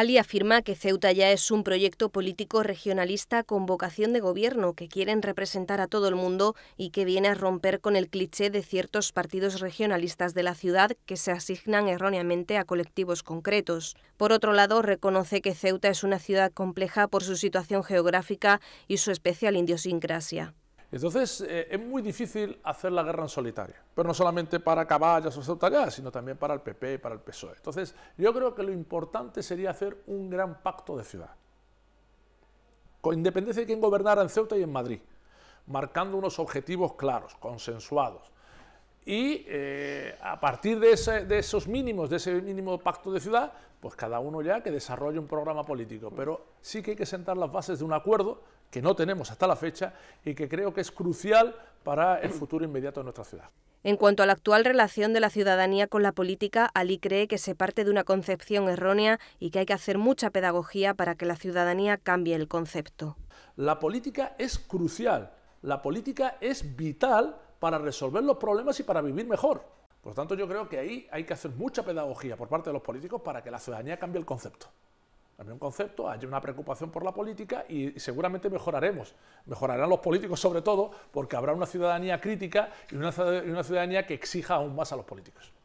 Ali afirma que Ceuta ya es un proyecto político regionalista con vocación de gobierno que quieren representar a todo el mundo y que viene a romper con el cliché de ciertos partidos regionalistas de la ciudad que se asignan erróneamente a colectivos concretos. Por otro lado, reconoce que Ceuta es una ciudad compleja por su situación geográfica y su especial idiosincrasia. Entonces eh, es muy difícil hacer la guerra en solitario, pero no solamente para Caballas o Ceuta sino también para el PP y para el PSOE. Entonces yo creo que lo importante sería hacer un gran pacto de ciudad, con independencia de quién gobernara en Ceuta y en Madrid, marcando unos objetivos claros, consensuados, y eh, a partir de, de, esos mínimos, de ese mínimo pacto de ciudad, pues cada uno ya que desarrolle un programa político. Pero sí que hay que sentar las bases de un acuerdo que no tenemos hasta la fecha y que creo que es crucial para el futuro inmediato de nuestra ciudad. En cuanto a la actual relación de la ciudadanía con la política, Ali cree que se parte de una concepción errónea y que hay que hacer mucha pedagogía para que la ciudadanía cambie el concepto. La política es crucial, la política es vital para resolver los problemas y para vivir mejor. Por lo tanto, yo creo que ahí hay que hacer mucha pedagogía por parte de los políticos para que la ciudadanía cambie el concepto. Cambie un concepto, haya una preocupación por la política y seguramente mejoraremos. Mejorarán los políticos sobre todo porque habrá una ciudadanía crítica y una ciudadanía que exija aún más a los políticos.